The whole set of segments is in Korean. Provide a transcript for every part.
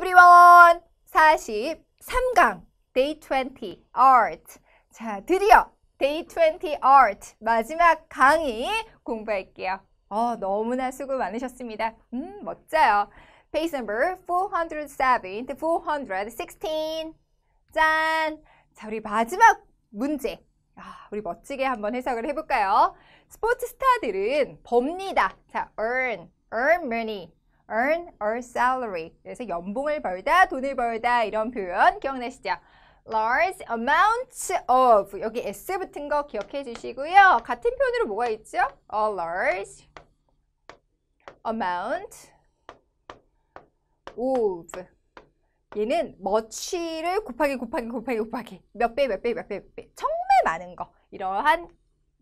everyone! 43강 Day 20 Art 자, 드디어 Day 20 Art 마지막 강의 공부할게요. 어, 너무나 수고 많으셨습니다. 음, 멋져요. Page number 407 to 416. 짠! 자, 우리 마지막 문제. 아, 우리 멋지게 한번 해석을 해볼까요? 스포츠 스타들은 법니다. 자, earn, earn money. earn a salary. 그래서 연봉을 벌다, 돈을 벌다 이런 표현 기억나시죠? large amount of 여기 s 붙은 거 기억해 주시고요. 같은 표현으로 뭐가 있죠? a large amount of 얘는 much를 곱하기 곱하기 곱하기 곱하기 몇 배 몇 배 몇 배 몇배 정말 많은 거 이러한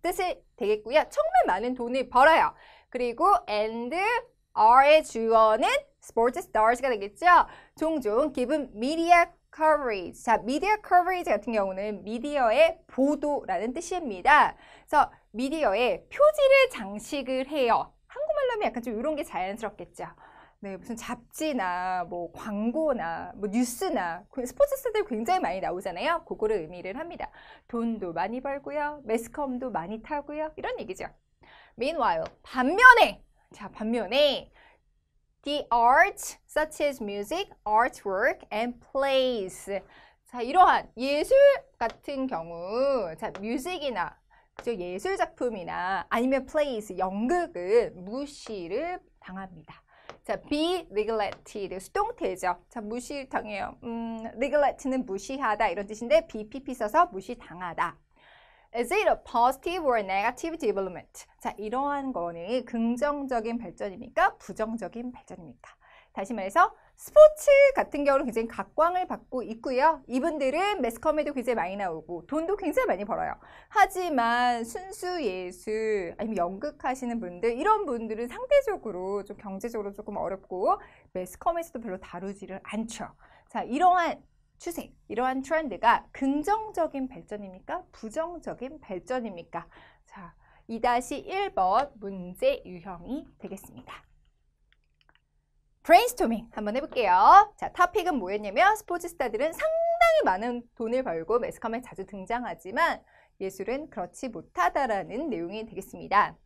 뜻이 되겠고요. 정말 많은 돈을 벌어요. 그리고 and a r 의 주어는 스포츠 stars가 되겠죠. 종종 기분 미디어 i a coverage. 자, m e d coverage 같은 경우는 미디어의 보도라는 뜻입니다. 그래서 미디어의 표지를 장식을 해요. 한국말로 하면 약간 좀 이런 게 자연스럽겠죠. 네, 무슨 잡지나 뭐 광고나 뭐 뉴스나 그 스포츠스들 굉장히 많이 나오잖아요. 그거를 의미를 합니다. 돈도 많이 벌고요. 매스컴도 많이 타고요. 이런 얘기죠. Meanwhile, 반면에 자, 반면에 the arts such as music, artwork and plays. 자, 이러한 예술 같은 경우 자, 뮤직이나 그죠? 예술 작품이나 아니면 plays, 연극은 무시를 당합니다. 자, be neglected, 수동태죠. 자, 무시당해요. 음, neglect는 무시하다 이런 뜻인데 be pp 써서 무시당하다. Is it a positive or a negative development? 자, 이러한 거는 긍정적인 발전입니까? 부정적인 발전입니까? 다시 말해서 스포츠 같은 경우는 굉장히 각광을 받고 있고요. 이분들은 매스컴에도 굉장히 많이 나오고 돈도 굉장히 많이 벌어요. 하지만 순수 예술 아니면 연극 하시는 분들 이런 분들은 상대적으로 좀 경제적으로 조금 어렵고 매스컴에서도 별로 다루지를 않죠. 자 이러한 추세, 이러한 트렌드가 긍정적인 발전입니까? 부정적인 발전입니까? 자, 2-1번 문제 유형이 되겠습니다. 브레인스토밍 한번 해볼게요. 자, 탑픽은 뭐였냐면 스포츠 스타들은 상당히 많은 돈을 벌고 매스컴에 자주 등장하지만 예술은 그렇지 못하다라는 내용이 되겠습니다.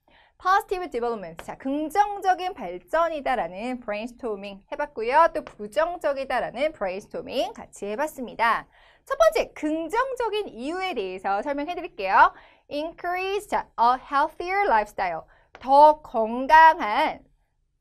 positive development. 자, 긍정적인 발전이다라는 brainstorming 해봤고요. 또 부정적이다라는 brainstorming 같이 해봤습니다. 첫 번째, 긍정적인 이유에 대해서 설명해드릴게요. increase 자, a healthier lifestyle. 더 건강한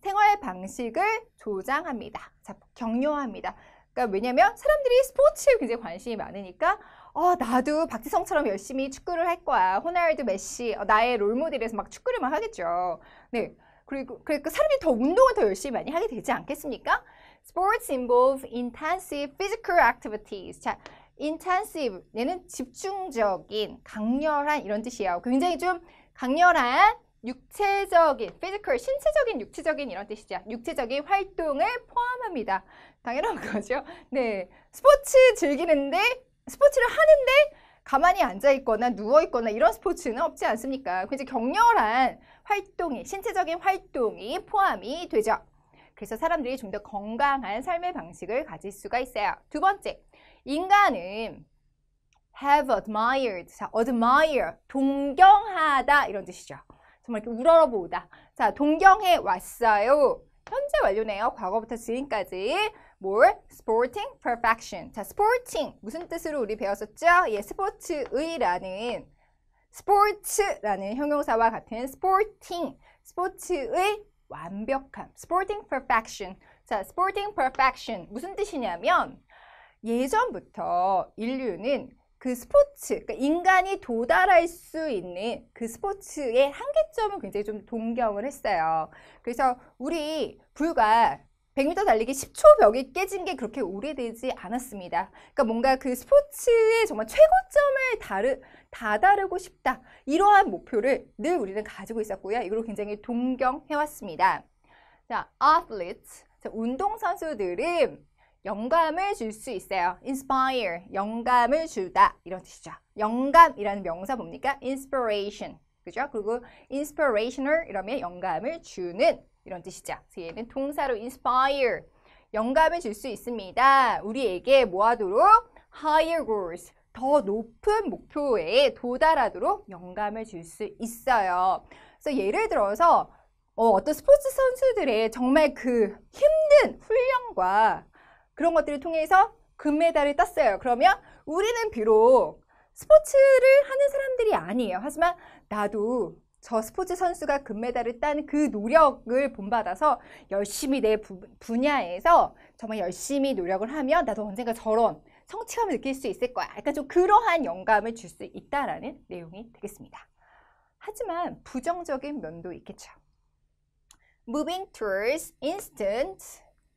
생활 방식을 조장합니다. 자, 격려합니다. 그러니까 왜냐면 사람들이 스포츠에 굉장히 관심이 많으니까 어, 나도 박지성처럼 열심히 축구를 할 거야. 호날두, 메시, 어, 나의 롤모델에서 막 축구를 막 하겠죠. 네. 그리고 그러니까 사람이 더 운동을 더 열심히 많이 하게 되지 않겠습니까? Sports involve intensive physical activities. 자, intensive 얘는 집중적인, 강렬한 이런 뜻이에요. 굉장히 좀 강렬한 육체적인, physical, 신체적인, 육체적인 이런 뜻이죠. 육체적인 활동을 포함합니다. 당연한 거죠. 네, 스포츠 즐기는데 스포츠를 하는데 가만히 앉아 있거나 누워 있거나 이런 스포츠는 없지 않습니까? 굉장히 격렬한 활동이 신체적인 활동이 포함이 되죠. 그래서 사람들이 좀 더 건강한 삶의 방식을 가질 수가 있어요. 두 번째, 인간은 have admired, 자, admire, 동경하다 이런 뜻이죠. 정말 이렇게 우러러보다. 자, 동경해 왔어요. 현재 완료네요. 과거부터 지금까지. 뭘? sporting perfection. 자, sporting 무슨 뜻으로 우리 배웠었죠? 예, 스포츠의라는 스포츠라는 형용사와 같은 sporting 스포츠의 완벽함, sporting perfection. 자, sporting perfection 무슨 뜻이냐면 예전부터 인류는 그 스포츠, 그러니까 인간이 도달할 수 있는 그 스포츠의 한계점을 굉장히 좀 동경을 했어요. 그래서 우리 불과 100m 달리기 10초 벽이 깨진 게 그렇게 오래되지 않았습니다. 그러니까 뭔가 그 스포츠의 정말 최고점을 다르, 다다르고 싶다. 이러한 목표를 늘 우리는 가지고 있었고요. 이걸 굉장히 동경해왔습니다. 자, athletes, 자, 운동선수들은 영감을 줄 수 있어요. inspire, 영감을 주다. 이런 뜻이죠. 영감이라는 명사 뭡니까? inspiration. 그죠? 그리고 inspirational 이러면 영감을 주는 이런 뜻이죠. 그래서 얘는 동사로 inspire 영감을 줄 수 있습니다. 우리에게 뭐하도록 higher goals 더 높은 목표에 도달하도록 영감을 줄 수 있어요. 그래서 예를 들어서 어, 떤 스포츠 선수들의 정말 그 힘든 훈련과 그런 것들을 통해서 금메달을 땄어요. 그러면 우리는 비록 스포츠를 하는 사람들이 아니에요. 하지만 나도 저 스포츠 선수가 금메달을 딴 그 노력을 본받아서 열심히 내 부, 분야에서 정말 열심히 노력을 하면 나도 언젠가 저런 성취감을 느낄 수 있을 거야. 약간 좀 그러한 영감을 줄 수 있다라는 내용이 되겠습니다. 하지만 부정적인 면도 있겠죠. Moving towards instant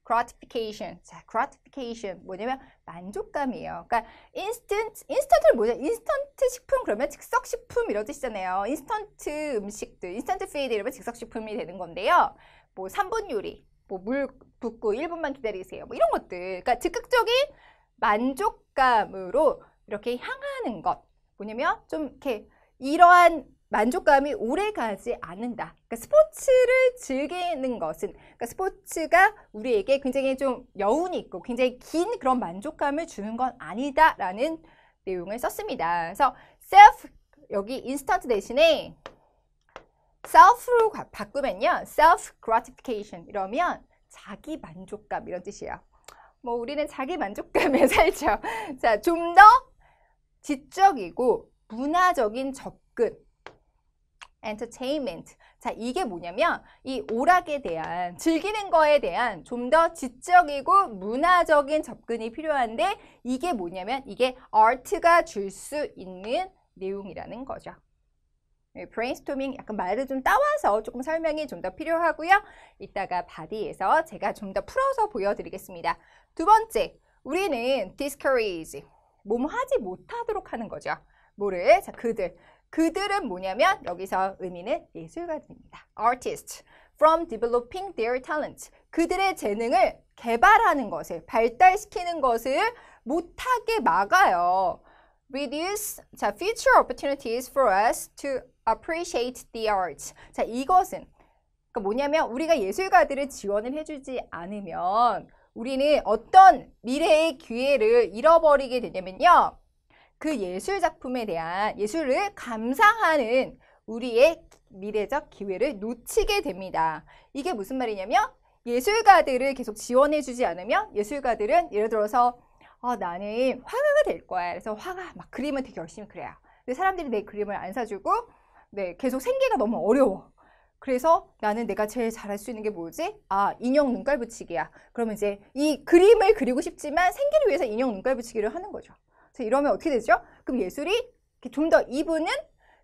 gratification. 자, gratification 뭐냐면 만족감이에요. 그러니까 instant, 인스턴트를 뭐죠? 인스턴트 식품 그러면 즉석 식품 이러 뜻이잖아요. 인스턴트 음식들, 인스턴트 푸드 이러면 즉석 식품이 되는 건데요. 뭐 3분 요리, 뭐 물 붓고 1분만 기다리세요. 뭐 이런 것들. 그러니까 즉각적인 만족감으로 이렇게 향하는 것. 뭐냐면 좀 이렇게 이러한 만족감이 오래 가지 않는다. 그러니까 스포츠를 즐기는 것은 그러니까 스포츠가 우리에게 굉장히 좀 여운이 있고 굉장히 긴 그런 만족감을 주는 건 아니다라는 내용을 썼습니다. 그래서 self 여기 인스턴트 대신에 self로 바꾸면요. self gratification 이러면 자기 만족감 이런 뜻이에요. 뭐 우리는 자기 만족감에 살죠. 자, 좀 더 지적이고 문화적인 접근 entertainment. 자, 이게 뭐냐면 이 오락에 대한 즐기는 거에 대한 좀 더 지적이고 문화적인 접근이 필요한데 이게 뭐냐면 이게 art가 줄 수 있는 내용이라는 거죠. 브레인스토밍 네, 약간 말을 좀 따와서 조금 설명이 좀 더 필요하고요. 이따가 바디에서 제가 좀 더 풀어서 보여드리겠습니다. 두 번째, 우리는 discourage, 몸 하지 못하도록 하는 거죠. 뭐를? 자, 그들. 그들은 뭐냐면 여기서 의미는 예술가들입니다. a r t i s t from developing their talents 그들의 재능을 개발하는 것을 발달시키는 것을 못하게 막아요. reduce 자 future opportunities for us to appreciate the arts 자 이것은 그러니까 뭐냐면 우리가 예술가들을 지원을 해주지 않으면 우리는 어떤 미래의 기회를 잃어버리게 되냐면요. 그 예술 작품에 대한 예술을 감상하는 우리의 미래적 기회를 놓치게 됩니다. 이게 무슨 말이냐면 예술가들을 계속 지원해주지 않으면 예술가들은 예를 들어서 어, 나는 화가가 될 거야. 그래서 화가 막 그림을 되게 열심히 그려요. 근데 사람들이 내 그림을 안 사주고 네, 계속 생계가 너무 어려워. 그래서 나는 내가 제일 잘할 수 있는 게 뭐지? 아, 인형 눈깔 붙이기야. 그러면 이제 이 그림을 그리고 싶지만 생계를 위해서 인형 눈깔 붙이기를 하는 거죠. 자, 이러면 어떻게 되죠? 그럼 예술이 좀 더 이분은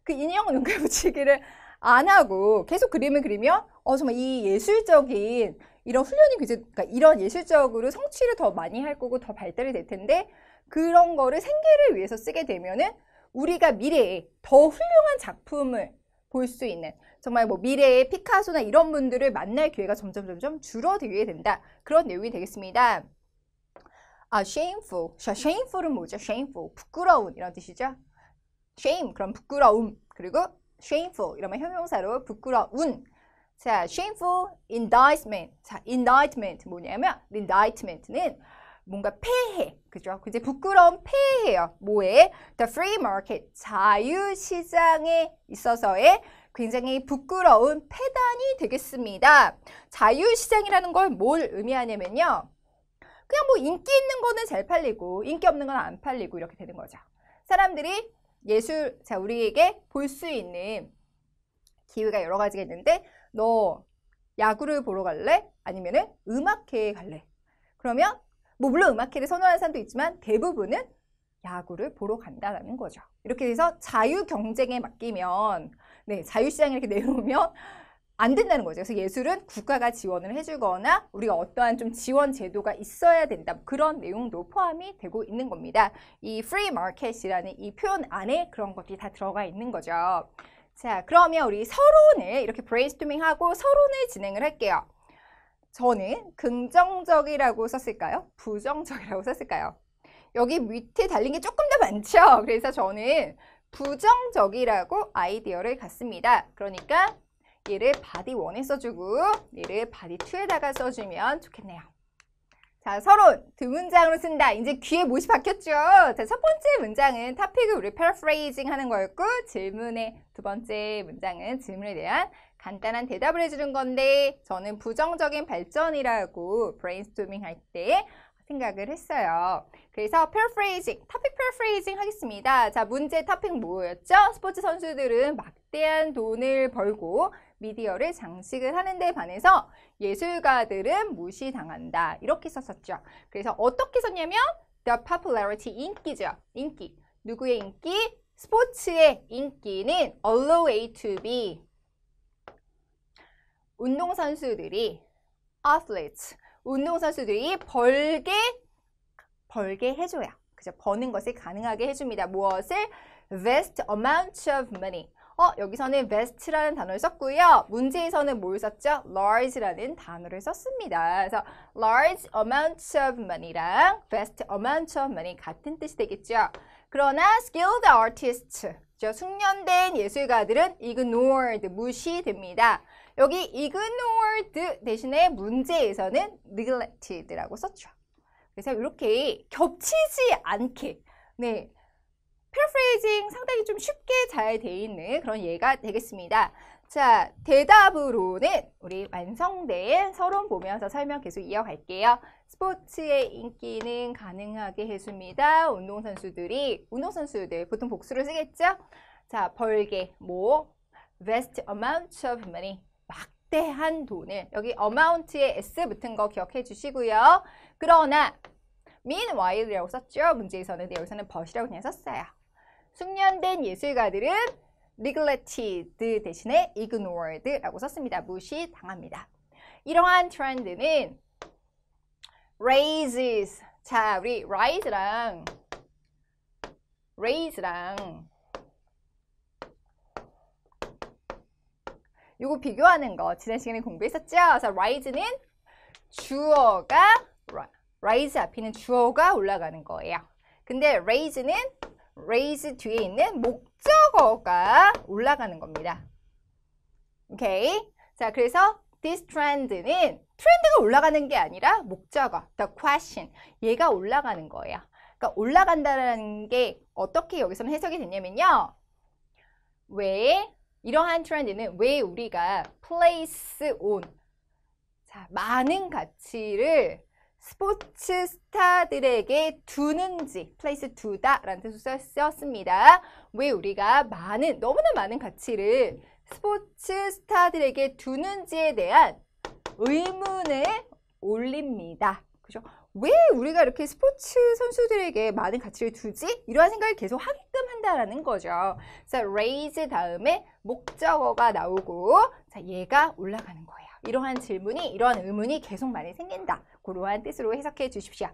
그 인형을 눈가에 붙이기를 안 하고 계속 그림을 그리며 어 정말 이 예술적인 이런 훈련이 이제, 그러니까 이런 예술적으로 성취를 더 많이 할 거고 더 발달이 될 텐데 그런 거를 생계를 위해서 쓰게 되면은 우리가 미래에 더 훌륭한 작품을 볼 수 있는 정말 뭐 미래의 피카소나 이런 분들을 만날 기회가 점점 점점 줄어들게 된다 그런 내용이 되겠습니다. 아, shameful. 자, shameful은 뭐죠? shameful. 부끄러운 이런 뜻이죠. shame 그럼 부끄러움. 그리고 shameful 이러면 형용사로 부끄러운. 자, shameful indictment. 자, indictment 뭐냐면 indictment는 뭔가 폐해. 그죠? 이제 부끄러운 폐해예요. 뭐에? The free market. 자유 시장에 있어서의 굉장히 부끄러운 폐단이 되겠습니다. 자유 시장이라는 걸 뭘 의미하냐면요. 그냥 뭐 인기 있는 거는 잘 팔리고 인기 없는 건 안 팔리고 이렇게 되는 거죠. 사람들이 예술, 자 우리에게 볼 수 있는 기회가 여러 가지가 있는데 너 야구를 보러 갈래? 아니면은 음악회에 갈래? 그러면 뭐 물론 음악회를 선호하는 사람도 있지만 대부분은 야구를 보러 간다라는 거죠. 이렇게 돼서 자유 경쟁에 맡기면 네, 자유 시장에 이렇게 내놓으면 안 된다는 거죠. 그래서 예술은 국가가 지원을 해주거나 우리가 어떠한 좀 지원 제도가 있어야 된다. 그런 내용도 포함이 되고 있는 겁니다. 이 free market이라는 이 표현 안에 그런 것들이 다 들어가 있는 거죠. 자, 그러면 우리 서론을 이렇게 브레인스토밍하고 서론을 진행을 할게요. 저는 긍정적이라고 썼을까요? 부정적이라고 썼을까요? 여기 밑에 달린 게 조금 더 많죠? 그래서 저는 부정적이라고 아이디어를 갖습니다. 그러니까 얘를 바디 1에 써주고 얘를 바디 2에다가 써주면 좋겠네요. 자, 서론 두 문장으로 쓴다. 이제 귀에 못이 박혔죠? 자, 첫 번째 문장은 타픽을 우리 패러프레이징 하는 거였고 질문의 두 번째 문장은 질문에 대한 간단한 대답을 해주는 건데 저는 부정적인 발전이라고 브레인스토밍 할 때 생각을 했어요. 그래서 패러프레이징, 타픽 패러프레이징 하겠습니다. 자, 문제 타픽 뭐였죠? 스포츠 선수들은 막대한 돈을 벌고 미디어를 장식을 하는 데 반해서 예술가들은 무시당한다. 이렇게 썼었죠. 그래서 어떻게 썼냐면 the popularity, 인기죠. 인기. 누구의 인기? 스포츠의 인기는 all the way to be 운동선수들이 athletes, 운동선수들이 벌게 벌게 해줘요 그죠 버는 것을 가능하게 해줍니다. 무엇을 vast amount of money 어, 여기서는 best라는 단어를 썼고요. 문제에서는 뭘 썼죠? large라는 단어를 썼습니다. 그래서 large amount of money랑 best amount of money 같은 뜻이 되겠죠. 그러나 skilled artist, 즉 숙련된 예술가들은 ignored, 무시됩니다. 여기 ignored 대신에 문제에서는 neglected라고 썼죠. 그래서 이렇게 겹치지 않게 네, paraphrase 좀 쉽게 잘 돼 있는 그런 예가 되겠습니다. 자, 대답으로는 우리 완성된 서론 보면서 설명 계속 이어갈게요. 스포츠의 인기는 가능하게 해줍니다. 운동선수들이, 운동선수들 보통 복수를 쓰겠죠? 자, 벌게, 뭐, vast amount of money, 막대한 돈을, 여기 amount에 s 붙은 거 기억해 주시고요. 그러나, meanwhile이라고 썼죠? 문제에서는, 여기서는 but이라고 그냥 썼어요. 숙련된 예술가들은 neglected 대신에 ignored라고 썼습니다. 무시당합니다. 이러한 트렌드는 raises 자 우리 rise랑 raise랑 이거 비교하는 거 지난 시간에 공부했었죠? 그래서 rise는 주어가 rise 앞에는 있 주어가 올라가는 거예요. 근데 raise는 raise 뒤에 있는 목적어가 올라가는 겁니다. 오케이? 자, 그래서 this trend는 트렌드가 올라가는 게 아니라 목적어, the question, 얘가 올라가는 거예요. 그러니까 올라간다는 게 어떻게 여기서는 해석이 되냐면요. 왜 이러한 트렌드는 왜 우리가 place on 자, 많은 가치를 스포츠 스타들에게 두는지 플레이스 두다라는 뜻으로 썼습니다. 왜 우리가 많은 너무나 많은 가치를 스포츠 스타들에게 두는지에 대한 의문을 올립니다. 그죠? 왜 우리가 이렇게 스포츠 선수들에게 많은 가치를 두지? 이러한 생각을 계속 하게끔 한다라는 거죠. 자, 래서 raise 다음에 목적어가 나오고 자, 얘가 올라가는 거예요. 이러한 질문이, 이러한 의문이 계속 많이 생긴다. 그러한 뜻으로 해석해 주십시오.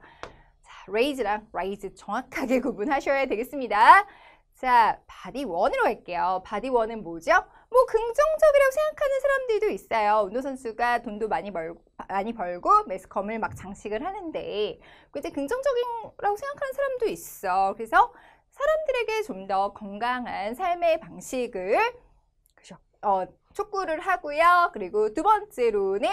자, raise랑 raise 정확하게 구분하셔야 되겠습니다. 자, 바디 원으로 할게요. 바디 원은 뭐죠? 뭐 긍정적이라고 생각하는 사람들도 있어요. 운동선수가 돈도 많이, 벌, 많이 벌고 매스컴을 막 장식을 하는데 그 이제 긍정적이라고 생각하는 사람도 있어. 그래서 사람들에게 좀 더 건강한 삶의 방식을 그죠? 어, 촉구를 하고요. 그리고 두 번째로는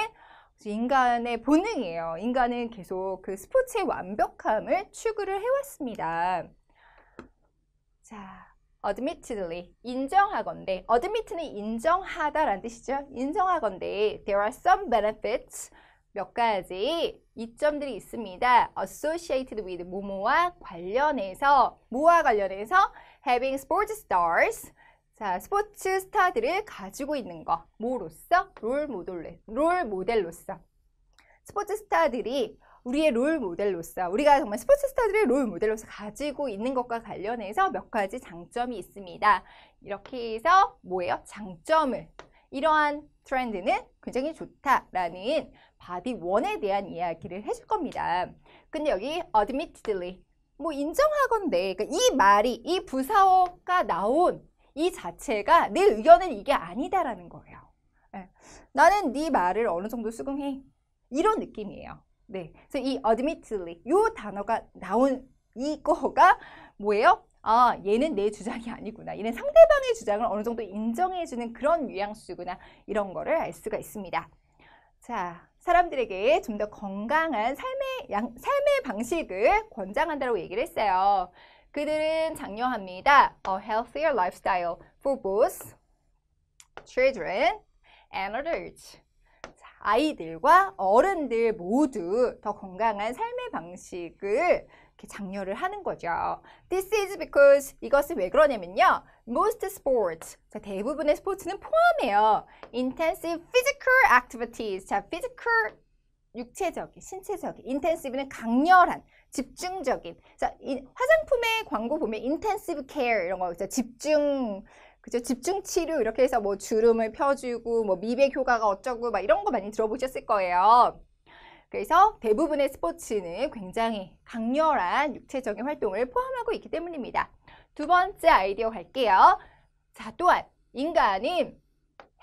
인간의 본능이에요. 인간은 계속 그 스포츠의 완벽함을 추구를 해왔습니다. 자, admittedly, 인정하건데, admit는 인정하다라는 뜻이죠. 인정하건데, there are some benefits, 몇 가지 이점들이 있습니다. associated with 모모와 관련해서, 모와 관련해서 having sports stars, 자, 스포츠 스타들을 가지고 있는 거. 뭐로서? 롤, 모델, 롤 모델로서. 스포츠 스타들이 우리의 롤 모델로서 우리가 정말 스포츠 스타들의 롤 모델로서 가지고 있는 것과 관련해서 몇 가지 장점이 있습니다. 이렇게 해서 뭐예요? 장점을 이러한 트렌드는 굉장히 좋다라는 바디 원에 대한 이야기를 해줄 겁니다. 근데 여기 admittedly 뭐 인정하건데 그러니까 이 말이 이 부사어가 나온 이 자체가 내 의견은 이게 아니다라는 거예요. 네. 나는 네 말을 어느 정도 수긍해. 이런 느낌이에요. 네. 그래서 이 admittedly 이 단어가 나온 이거가 뭐예요? 아, 얘는 내 주장이 아니구나. 얘는 상대방의 주장을 어느 정도 인정해주는 그런 뉘앙스구나. 이런 거를 알 수가 있습니다. 자, 사람들에게 좀 더 건강한 삶의, 양, 삶의 방식을 권장한다고 얘기를 했어요. 그들은 장려합니다. A healthier lifestyle for both children and adults. 아이들과 어른들 모두 더 건강한 삶의 방식을 장려를 하는 거죠. This is because 이것은 왜 그러냐면요. Most sports, 자, 대부분의 스포츠는 포함해요. Intensive physical activities, 자, physical 육체적인, 신체적인, intensive는 강렬한, 집중적인. 자, 이, 화장품의 광고 보면 intensive care 이런 거 있죠. 집중 그죠? 집중 치료 이렇게 해서 뭐 주름을 펴주고 뭐 미백 효과가 어쩌고 막 이런 거 많이 들어보셨을 거예요. 그래서 대부분의 스포츠는 굉장히 강렬한 육체적인 활동을 포함하고 있기 때문입니다. 두 번째 아이디어 갈게요. 자, 또한 인간은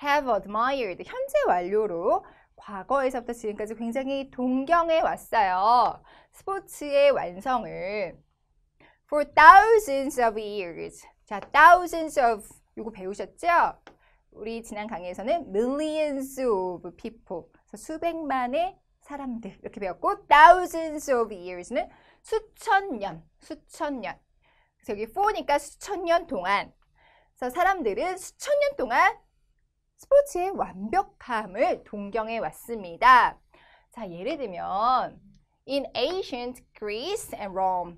have admired 현재 완료로 과거에서부터 지금까지 굉장히 동경해 왔어요. 스포츠의 완성을. For thousands of years. 자, thousands of 이거 배우셨죠? 우리 지난 강의에서는 millions of people. 수백만의 사람들 이렇게 배웠고 thousands of years는 수천 년, 수천 년. 그래서 여기 for니까 수천 년 동안. 그래서 사람들은 수천 년 동안 스포츠의 완벽함을 동경해 왔습니다. 자, 예를 들면 in ancient Greece and Rome.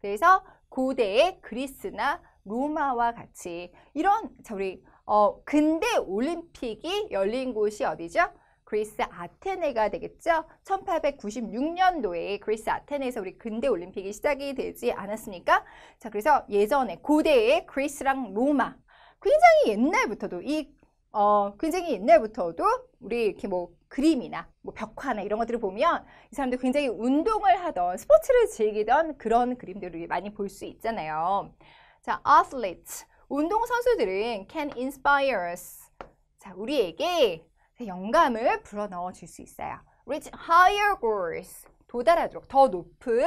그래서 고대의 그리스나 로마와 같이 이런 자 우리 어, 근대 올림픽이 열린 곳이 어디죠? 그리스 아테네가 되겠죠? 1896년도에 그리스 아테네에서 우리 근대 올림픽이 시작이 되지 않았습니까? 자, 그래서 예전에 고대의 그리스랑 로마 굉장히 옛날부터도 이 어, 굉장히 옛날부터도 우리 이렇게 뭐 그림이나 뭐 벽화나 이런 것들을 보면 이 사람들 굉장히 운동을 하던 스포츠를 즐기던 그런 그림들을 많이 볼 수 있잖아요. 자, athletes 운동 선수들은 can inspire us 자, 우리에게 영감을 불어넣어 줄 수 있어요. reach higher goals 도달하도록 더 높은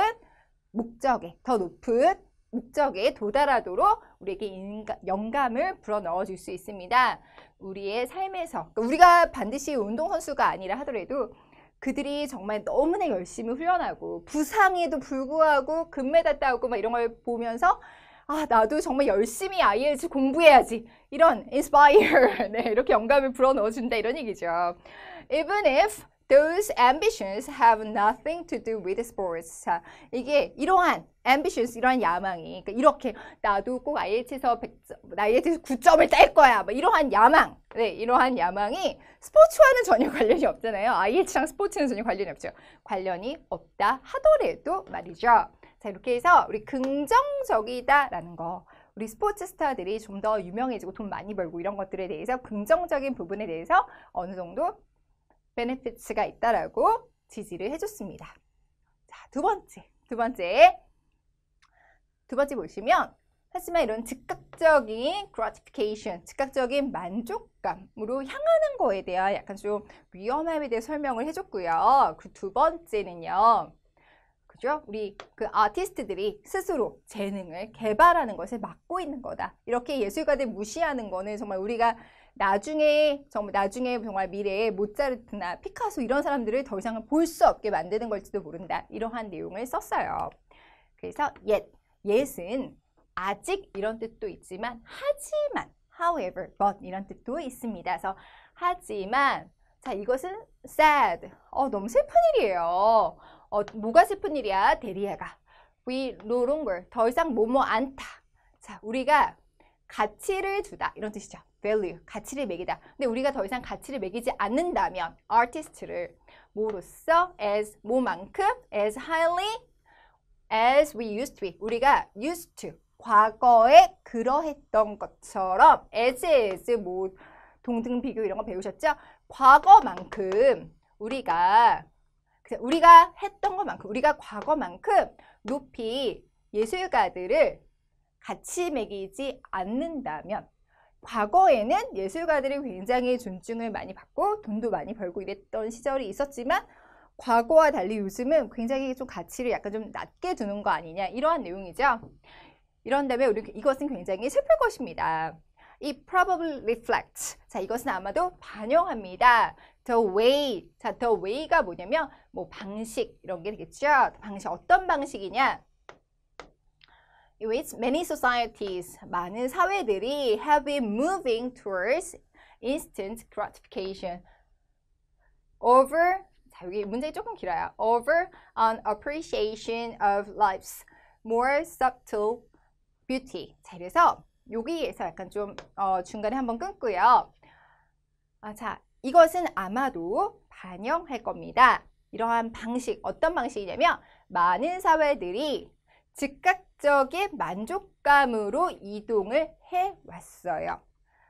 목적에 더 높은 목적에 도달하도록 우리에게 인가, 영감을 불어넣어 줄 수 있습니다. 우리의 삶에서 그러니까 우리가 반드시 운동선수가 아니라 하더라도 그들이 정말 너무나 열심히 훈련하고 부상에도 불구하고 금메달 따고 막 이런 걸 보면서 아 나도 정말 열심히 IELTS 공부해야지 이런 inspire 네 이렇게 영감을 불어넣어준다 이런 얘기죠. Even if Those ambitions have nothing to do with sports. 자, 이게 이러한 ambitions, 이러한 야망이 그러니까 이렇게 나도 꼭 IH에서 100점, IH에서 9점을 딸 거야. 뭐 이러한 야망, 네, 이러한 야망이 스포츠와는 전혀 관련이 없잖아요. IH랑 스포츠는 전혀 관련이 없죠. 관련이 없다 하더라도 말이죠. 자, 이렇게 해서 우리 긍정적이다라는 거. 우리 스포츠 스타들이 좀 더 유명해지고 돈 많이 벌고 이런 것들에 대해서 긍정적인 부분에 대해서 어느 정도 benefits가 있다라고 지지를 해줬습니다. 자, 두 번째, 두 번째. 두 번째 보시면 하지만 이런 즉각적인 gratification, 즉각적인 만족감으로 향하는 거에 대한 약간 좀 위험함에 대해 설명을 해줬고요. 그 두 번째는요. 그죠? 우리 그 아티스트들이 스스로 재능을 개발하는 것에 막고 있는 거다. 이렇게 예술가들 무시하는 거는 정말 우리가 나중에 정말 나중에 정말 미래에 모차르트나 피카소 이런 사람들을 더이상볼 수 없게 만드는 걸지도 모른다. 이러한 내용을 썼어요. 그래서 yet, yet은 아직 이런 뜻도 있지만 하지만 however, but 이런 뜻도 있습니다. 그래서 하지만 자 이것은 sad, 어 너무 슬픈 일이에요. 어 뭐가 슬픈 일이야? 데리아가 we no longer 더 이상 뭐뭐 않다. 자 우리가 가치를 주다 이런 뜻이죠. value, 가치를 매기다. 근데 우리가 더 이상 가치를 매기지 않는다면 artist를 뭐로써 as 뭐만큼 as highly as we used to be 우리가 used to 과거에 그러했던 것처럼 as is 뭐 동등 비교 이런 거 배우셨죠? 과거만큼 우리가 우리가 했던 것만큼 우리가 과거만큼 높이 예술가들을 같이 매기지 않는다면 과거에는 예술가들이 굉장히 존중을 많이 받고 돈도 많이 벌고 이랬던 시절이 있었지만 과거와 달리 요즘은 굉장히 좀 가치를 약간 좀 낮게 두는 거 아니냐 이러한 내용이죠. 이런 다음에 우리 이것은 굉장히 슬플 것입니다. 이 probably reflect. 자, 이것은 아마도 반영합니다. the way. 자, the way가 뭐냐면 뭐 방식 이런 게 되겠죠. 방식 어떤 방식이냐? which many societies, 많은 사회들이 have been moving towards instant gratification over 자, 여기 문제 조금 길어요. over an appreciation of life's more subtle beauty. 자, 그래서 여기에서 약간 좀 어, 중간에 한번 끊고요. 아, 자, 이것은 아마도 반영할 겁니다. 이러한 방식, 어떤 방식이냐면 많은 사회들이 즉각 목적의 만족감으로 이동을 해왔어요.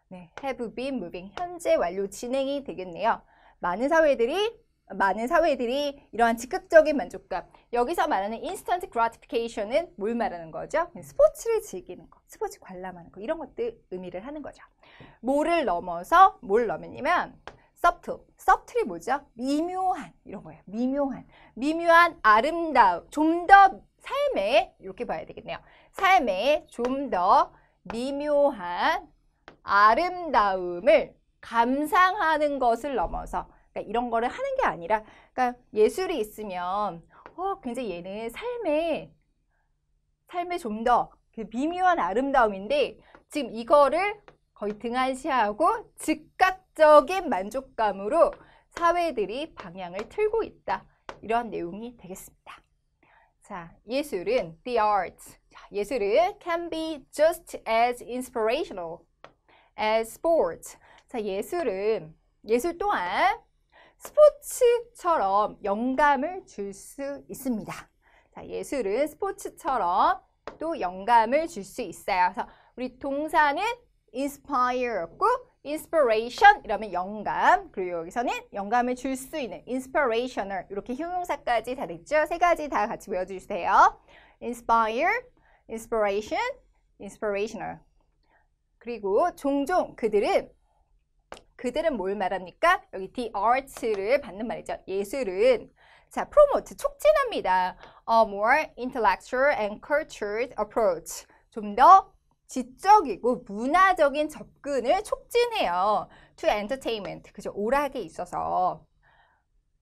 네, have been moving 현재 완료 진행이 되겠네요. 많은 사회들이 많은 사회들이 이러한 즉각적인 만족감 여기서 말하는 instant gratification은 뭘 말하는 거죠? 네, 스포츠를 즐기는 거, 스포츠 관람하는 거 이런 것들 의미를 하는 거죠. 뭐를 넘어서 뭘넘으냐면 subtle, subtle이 뭐죠? 미묘한 이런 거예요. 미묘한, 미묘한 아름다움, 좀더 삶에 이렇게 봐야 되겠네요. 삶에 좀 더 미묘한 아름다움을 감상하는 것을 넘어서 그러니까 이런 거를 하는 게 아니라 그러니까 예술이 있으면 어, 굉장히 얘는 삶에 삶에 좀더그 미묘한 아름다움인데 지금 이거를 거의 등한시하고 즉각적인 만족감으로 사회들이 방향을 틀고 있다. 이러한 내용이 되겠습니다. 자, 예술은 the arts. 예술은 can be just as inspirational as sports. 자, 예술은 예술 또한 스포츠처럼 영감을 줄 수 있습니다. 자, 예술은 스포츠처럼 또 영감을 줄 수 있어요. 그래서 우리 동사는 inspire였고 inspiration 이러면 영감 그리고 여기서는 영감을 줄 수 있는 inspirational 이렇게 형용사까지 다 됐죠? 세 가지 다 같이 외워주세요. inspire, inspiration, inspirational 그리고 종종 그들은 그들은 뭘 말합니까? 여기 the arts를 받는 말이죠. 예술은 자, promote, 촉진합니다. A more intellectual and cultured approach. 좀더 지적이고 문화적인 접근을 촉진해요. to entertainment, 그죠? 오락에 있어서.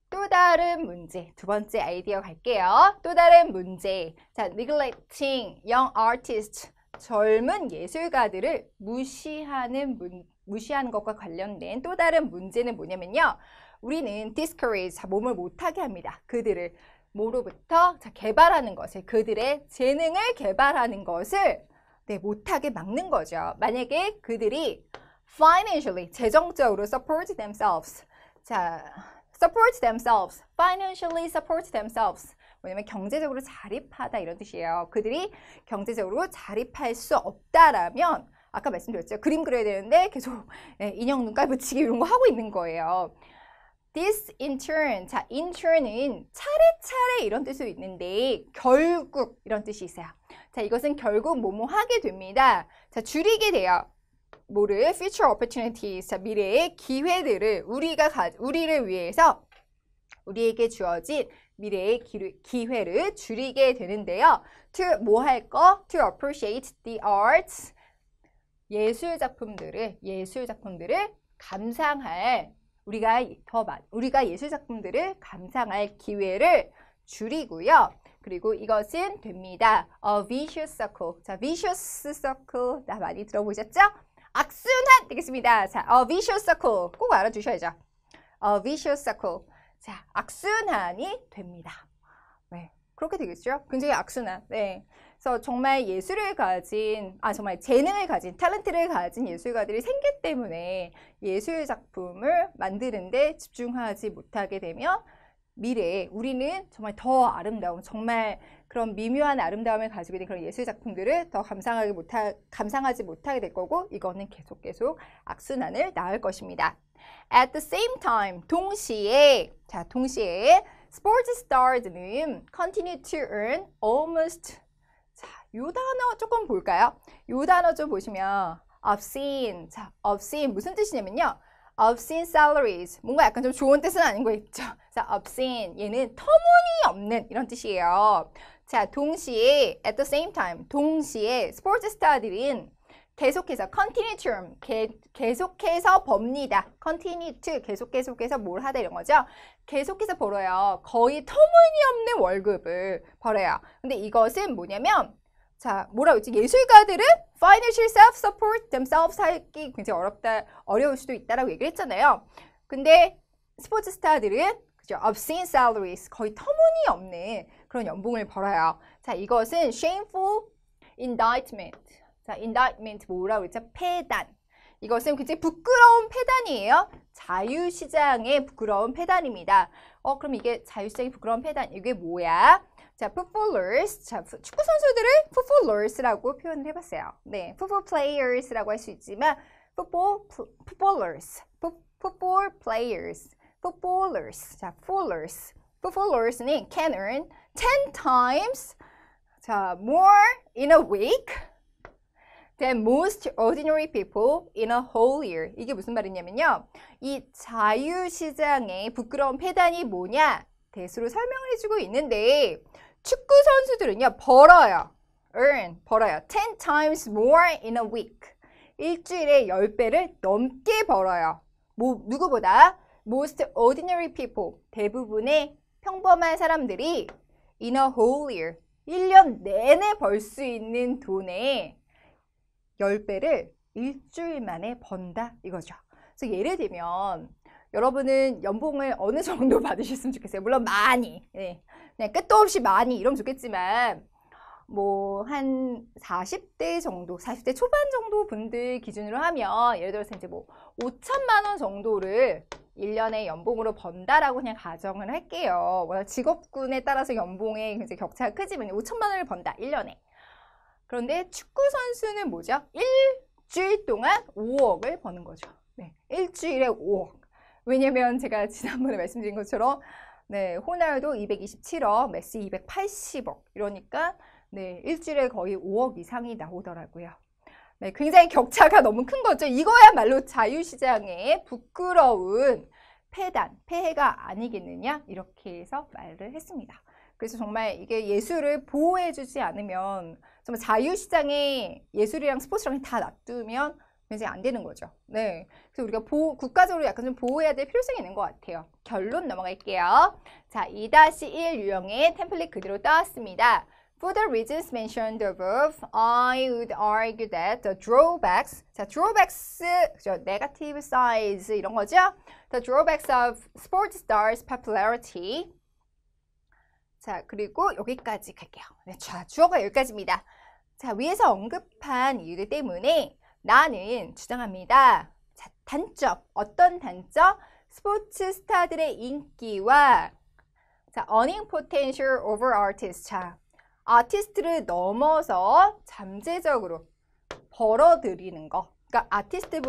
또 다른 문제, 두 번째 아이디어 갈게요. 또 다른 문제, 자, neglecting young artists, 젊은 예술가들을 무시하는 문, 무시하는 것과 관련된 또 다른 문제는 뭐냐면요. 우리는 discourage, 자, 몸을 못하게 합니다. 그들을 뭐로부터 자, 개발하는 것을, 그들의 재능을 개발하는 것을 네, 못하게 막는 거죠. 만약에 그들이 financially, 재정적으로 support themselves. 자, support themselves, financially support themselves. 뭐냐면 경제적으로 자립하다 이런 뜻이에요. 그들이 경제적으로 자립할 수 없다라면 아까 말씀드렸죠. 그림 그려야 되는데 계속 네, 인형 눈깔 붙이기 이런 거 하고 있는 거예요. This in turn, 자 in turn은 차례차례 이런 뜻이 있는데 결국 이런 뜻이 있어요. 자, 이것은 결국 뭐뭐 하게 됩니다. 자, 줄이게 돼요. 뭐를? future opportunities. 자, 미래의 기회들을 우리가 가, 우리를 위해서 우리에게 주어진 미래의 기회를 줄이게 되는데요. to 뭐할 거? to appreciate the arts. 예술 작품들을 예술 작품들을 감상할 우리가 더 많, 우리가 예술 작품들을 감상할 기회를 줄이고요. 그리고 이것은 됩니다. A vicious circle. 자, vicious circle. 나 많이 들어보셨죠? 악순환 되겠습니다. 자, a vicious circle. 꼭알아두셔야죠 A vicious circle. 자, 악순환이 됩니다. 네, 그렇게 되겠죠? 굉장히 악순환. 네. 그래서 정말 예술을 가진, 아, 정말 재능을 가진, 탤런트를 가진 예술가들이 생기 때문에 예술 작품을 만드는데 집중하지 못하게 되면 미래에 우리는 정말 더 아름다운 정말 그런 미묘한 아름다움을 가지고 있는 그런 예술 작품들을 더 감상하게 못하, 감상하지 못하게 될 거고 이거는 계속 계속 악순환을 낳을 것입니다. At the same time, 동시에 자 동시에 sports stars는 continue to earn almost 자요 단어 조금 볼까요? 요 단어 좀 보시면 obscene 자 obscene 무슨 뜻이냐면요 obscene salaries 뭔가 약간 좀 좋은 뜻은 아닌 거 있죠. 자, obscene 얘는 터무니없는 이런 뜻이에요. 자, 동시에 at the same time 동시에 스포츠 스타들은 계속해서 continue to 개, 계속해서 법니다. continue to 계속 계속해서 뭘 하다 이런 거죠. 계속해서 벌어요. 거의 터무니없는 월급을 벌어요. 근데 이것은 뭐냐면 자, 뭐라고 했지? 예술가들은 financial self-support themselves 하기 굉장히 어렵다, 어려울 수도 있다라고 얘기를 했잖아요. 근데 스포츠 스타들은 그죠? obscene salaries, 거의 터무니없는 그런 연봉을 벌어요. 자, 이것은 shameful indictment. 자, indictment 뭐라고 했죠? 폐단. 이것은 굉장히 부끄러운 폐단이에요. 자유시장의 부끄러운 폐단입니다. 어, 그럼 이게 자유시장의 부끄러운 폐단, 이게 뭐야? 자, footballers. 자, 축구 선수들을 footballers라고 표현을 해봤어요. 네, football players라고 할 수 있지만 football footballers, football players, footballers. 자, footballers. footballers는 can earn 10 times 자, more in a week than most ordinary people in a whole year. 이게 무슨 말이냐면요. 이 자유시장의 부끄러운 패단이 뭐냐? 대수로 설명을 해주고 있는데 축구 선수들은요 벌어요. earn 벌어요. 10 times more in a week. 일주일에 10배를 넘게 벌어요. 뭐 누구보다 most ordinary people 대부분의 평범한 사람들이 in a whole year 1년 내내 벌 수 있는 돈의 10배를 일주일 만에 번다 이거죠. 그래서 예를 들면 여러분은 연봉을 어느 정도 받으셨으면 좋겠어요. 물론 많이. 네. 네, 끝도 없이 많이 이러면 좋겠지만 뭐 한 40대 정도, 40대 초반 정도 분들 기준으로 하면 예를 들어서 이제 뭐 5천만 원 정도를 1년에 연봉으로 번다라고 그냥 가정을 할게요. 워낙 직업군에 따라서 연봉의 굉장 격차가 크지만 5천만 원을 번다, 1년에. 그런데 축구 선수는 뭐죠? 일주일 동안 5억을 버는 거죠. 네, 일주일에 5억. 왜냐면 제가 지난번에 말씀드린 것처럼 네, 호날두 227억, 메시 280억. 이러니까 네, 일주일에 거의 5억 이상이 나오더라고요. 네, 굉장히 격차가 너무 큰 거죠. 이거야말로 자유시장의 부끄러운 폐단, 폐해가 아니겠느냐 이렇게 해서 말을 했습니다. 그래서 정말 이게 예술을 보호해주지 않으면 정말 자유시장의 예술이랑 스포츠랑 다 놔두면 배제 안 되는 거죠. 네. 그래서 우리가 보호, 국가적으로 약간 좀 보호해야 될 필요성이 있는 것 같아요. 결론 넘어갈게요. 자, 2-1 유형의 템플릿 그대로 떠왔습니다 For the reasons mentioned above, I would argue that the drawbacks, 자, drawbacks, 그죠? negative s i z e 이런 거죠? The drawbacks of sports stars' popularity. 자, 그리고 여기까지 갈게요. 네, 좌주어가 여기까지입니다. 자, 위에서 언급한 이유 때문에 나는 주장합니다. 자, 단점. 어떤 단점? 스포츠 스타들의 인기와 자, earning potential over artists. 자, 아티스트를 넘어서 잠재적으로 벌어들이는 거. 그러니까 아티스트,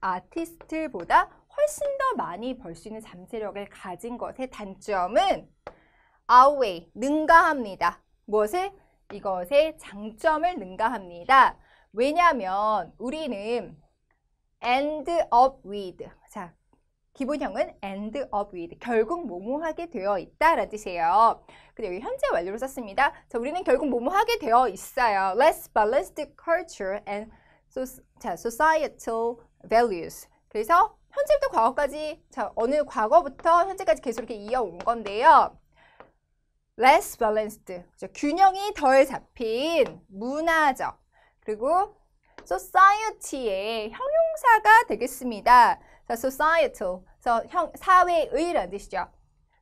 아티스트보다 훨씬 더 많이 벌 수 있는 잠재력을 가진 것의 단점은 outweigh, 능가합니다. 무엇을? 이것의 장점을 능가합니다. 왜냐하면 우리는 end up with 자 기본형은 end up with 결국 뭐뭐하게 되어 있다라는 뜻이에요. 근데 여기 현재 완료로 썼습니다. 자 우리는 결국 뭐뭐하게 되어 있어요. l e s s balance the culture and so, 자, societal values. 그래서 현재부터 과거까지 자 어느 과거부터 현재까지 계속 이렇게 이어온 건데요. less balanced, 그렇죠? 균형이 덜 잡힌 문화적 그리고 society의 형용사가 되겠습니다. 자, societal, 그래 형, 사회의라는 뜻이죠.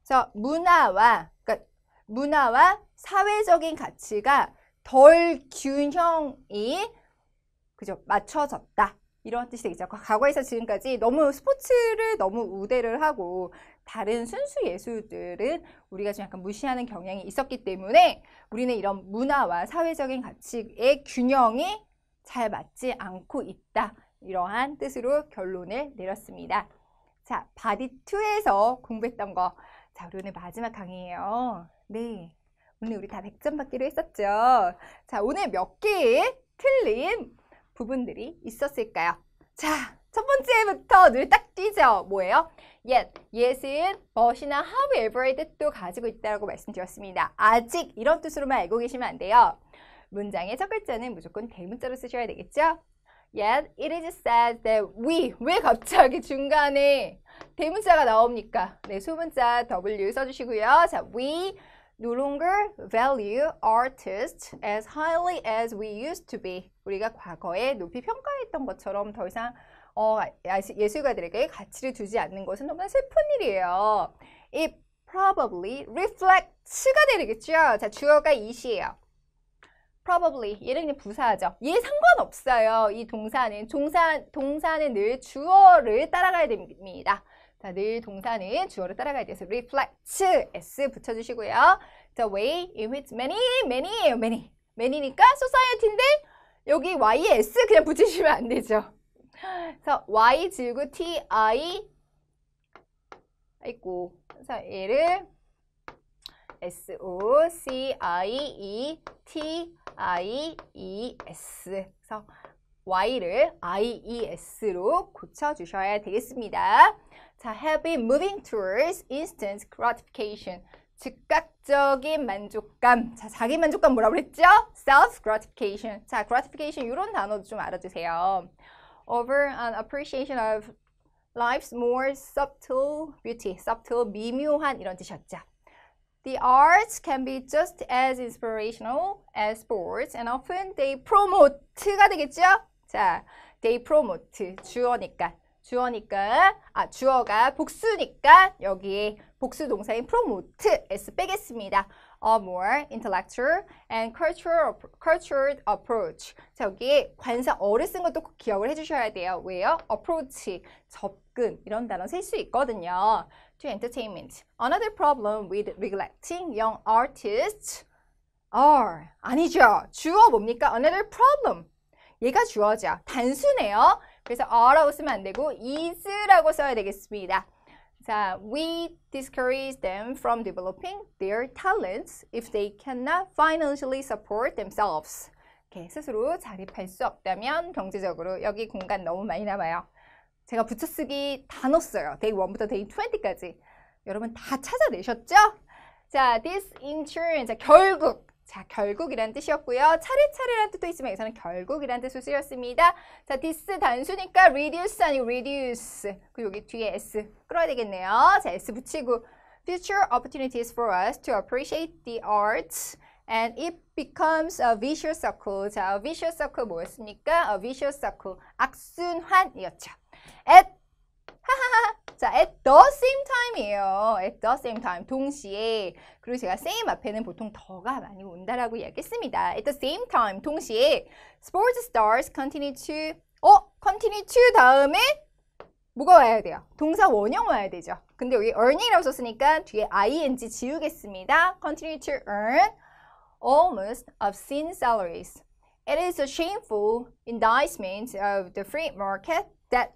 그래 문화와 그러니까 문화와 사회적인 가치가 덜 균형이 그죠 맞춰졌다. 이런 뜻이 되겠죠. 과거에서 지금까지 너무 스포츠를 너무 우대를 하고 다른 순수 예술들은 우리가 좀 약간 무시하는 경향이 있었기 때문에 우리는 이런 문화와 사회적인 가치의 균형이 잘 맞지 않고 있다. 이러한 뜻으로 결론을 내렸습니다. 자, 바디2에서 공부했던 거. 자, 우리 오늘 마지막 강의예요. 네. 오늘 우리 다 100점 받기로 했었죠. 자, 오늘 몇 개의 틀린 부분들이 있었을까요? 자, 첫 번째부터 눈에 딱 띄죠. 뭐예요? yet, yet은 m u c 나 however의 뜻도 가지고 있다고 말씀드렸습니다. 아직 이런 뜻으로만 알고 계시면 안 돼요. 문장의 첫 글자는 무조건 대문자로 쓰셔야 되겠죠? Yet it is said that we 왜 갑자기 중간에 대문자가 나옵니까? 네, 소문자 W 써주시고요. 자, we no longer value artists as highly as we used to be. 우리가 과거에 높이 평가했던 것처럼 더 이상 어, 아, 예술가들에게 가치를 두지 않는 것은 너무나 슬픈 일이에요. It probably reflects가 되겠죠. 자, 주어가 이시요 probably 얘는 그냥 부사죠. 얘 상관없어요. 이 동사는 동사 동사는 늘 주어를 따라가야 됩니다. 자, 늘 동사는 주어를 따라가야 돼서 reflect s 붙여 주시고요. The way in which many many many many니까 society인데 여기 y s 그냥 붙이시면 안 되죠. 그래서 y 지우고 t i 있고 그래서 얘를 s o c i e t i e s 그래서 y를 i e s로 고쳐 주셔야 되겠습니다. 자, have been moving towards instant gratification. 즉각적인 만족감. 자, 자기 만족감 뭐라 그랬죠? self gratification. 자, gratification 이런 단어도 좀 알아주세요. over an appreciation of life's more subtle beauty, subtle 미묘한 이런 뜻이었죠. The arts can be just as inspirational as sports and often they promote가 되겠죠? 자, they promote 주어니까 주어니까 아 주어가 복수니까 여기에 복수 동사인 promote s 빼겠습니다. a more intellectual and cultural, cultured approach. 자, 여기 관사 어를 쓴 것도 꼭 기억을 해주셔야 돼요. 왜요? approach, 접근 이런 단어 쓸 수 있거든요. to entertainment. Another problem with neglecting young artists are 아니죠. 주어 뭡니까? Another problem. 얘가 주어죠. 단순해요. 그래서 are라고 쓰면 안 되고 is라고 써야 되겠습니다. 자, we discourage them from developing their talents if they cannot financially support themselves. 이렇게 스스로 자립할 수 없다면 경제적으로 여기 공간 너무 많이 남아요. 제가 붙여쓰기 다 넣었어요. Day 1부터 Day 20까지. 여러분 다 찾아내셨죠? 자, this in turn, 자, 결국 자, 결국이란 뜻이었고요. 차례차례란 뜻도 있지만 여기서는 결국이란 뜻으로 쓰였습니다. 자, this 단수니까 reduce 아니고 reduce. 그리고 여기 뒤에 s 끌어야 되겠네요. 자, s 붙이고 future opportunities for us to appreciate the arts and it becomes a vicious circle. 자, a vicious circle 뭐였습니까? a vicious circle. 악순환이었죠. at 하하하 자, at the same time이에요. at the same time, 동시에. 그리고 제가 same 앞에는 보통 더가 많이 온다라고 이야기했습니다. at the same time, 동시에 sports stars continue to, 어? continue to 다음에 뭐가 와야 돼요? 동사 원형 와야 되죠. 근데 여기 earning이라고 썼으니까 뒤에 ing 지우겠습니다. continue to earn almost obscene salaries. It is a shameful indictment of the free market that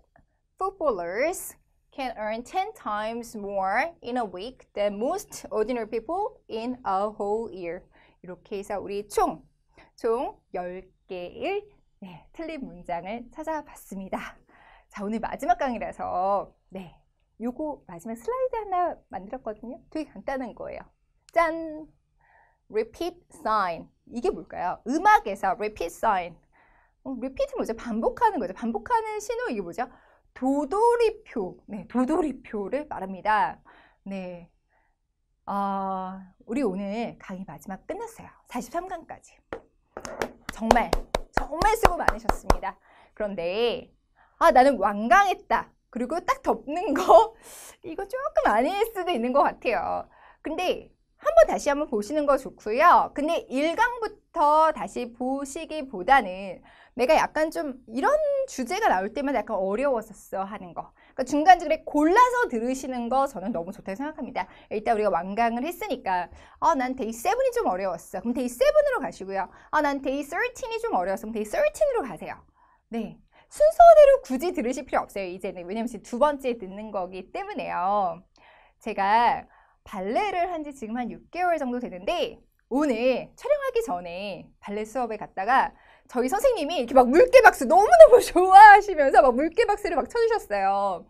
footballers can earn 10 times more in a week than most ordinary people in a whole year. 이렇게 해서 우리 총, 총 10개의 네, 틀린 문장을 찾아봤습니다. 자, 오늘 마지막 강의라서 네, 요거 마지막 슬라이드 하나 만들었거든요. 되게 간단한 거예요. 짠! repeat sign. 이게 뭘까요? 음악에서 repeat sign. 어, repeat 뭐죠? 반복하는 거죠. 반복하는 신호 이게 뭐죠? 도돌이표, 네, 도돌이표를 말합니다. 네, 어, 우리 오늘 강의 마지막 끝났어요. 43강까지. 정말, 정말 수고 많으셨습니다. 그런데, 아, 나는 완강했다. 그리고 딱 덮는 거, 이거 조금 아닐 수도 있는 것 같아요. 근데 한번 다시 한번 보시는 거 좋고요. 근데 1강부터 다시 보시기보다는 내가 약간 좀 이런 주제가 나올 때마다 약간 어려웠었어 하는 거. 그러니까 중간중간에 골라서 들으시는 거 저는 너무 좋다고 생각합니다. 일단 우리가 완강을 했으니까 아, 난 데이 7이 좀 어려웠어. 그럼 데이 7으로 가시고요. 아, 난 데이 13이 좀 어려웠어. 그럼 데이 13으로 가세요. 네. 순서대로 굳이 들으실 필요 없어요. 이제는. 왜냐면 지금 두 번째 듣는 거기 때문에요. 제가 발레를 한 지 지금 한 6개월 정도 되는데 오늘 촬영하기 전에 발레 수업에 갔다가 저희 선생님이 이렇게 막 물개박수 너무너무 좋아하시면서 막 물개박수를 막 쳐주셨어요.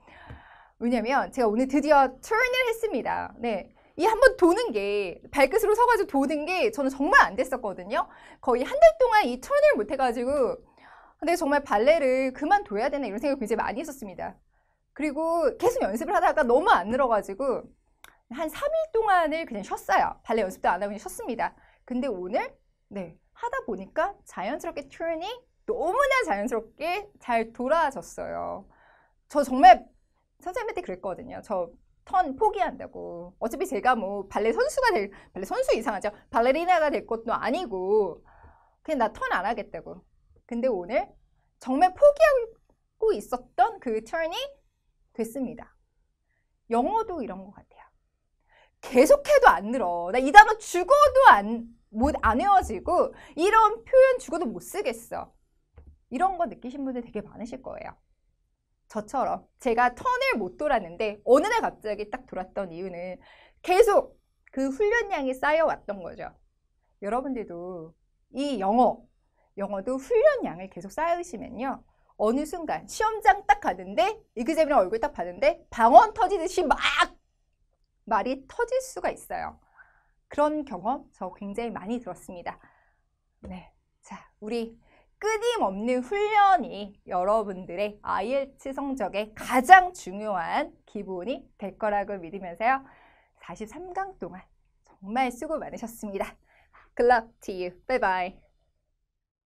왜냐면 제가 오늘 드디어 턴을 했습니다. 네. 이 한번 도는 게 발끝으로 서가지고 도는 게 저는 정말 안 됐었거든요. 거의 한 달 동안 이 턴을 못 해가지고 근데 정말 발레를 그만둬야 되나 이런 생각을 굉장히 많이 했었습니다. 그리고 계속 연습을 하다가 너무 안 늘어가지고 한 3일 동안을 그냥 쉬었어요. 발레 연습도 안 하고 그냥 쉬었습니다. 근데 오늘 네 하다 보니까 자연스럽게 튠이 너무나 자연스럽게 잘 돌아졌어요. 저 정말 선생님한테 그랬거든요. 저 턴 포기한다고. 어차피 제가 뭐 발레 선수가 될, 발레 선수 이상하죠. 발레리나가 될 것도 아니고 그냥 나 턴 안 하겠다고. 근데 오늘 정말 포기하고 있었던 그 턴이 됐습니다. 영어도 이런 것 같아요. 계속해도 안 늘어. 나 이 단어 죽어도 안, 못, 안 외워지고, 이런 표현 죽어도 못 쓰겠어. 이런 거 느끼신 분들 되게 많으실 거예요. 저처럼 제가 턴을 못 돌았는데 어느 날 갑자기 딱 돌았던 이유는 계속 그 훈련량이 쌓여왔던 거죠. 여러분들도 이 영어, 영어도 훈련량을 계속 쌓으시면요. 어느 순간 시험장 딱 가는데 이그제미랑 얼굴 딱 봤는데 방언 터지듯이 막 말이 터질 수가 있어요. 그런 경험 저 굉장히 많이 들었습니다. 네. 자, 우리 끊임없는 훈련이 여러분들의 IELTS 성적에 가장 중요한 기본이 될 거라고 믿으면서요. 43강 동안 정말 수고 많으셨습니다. Good luck to you. Bye bye.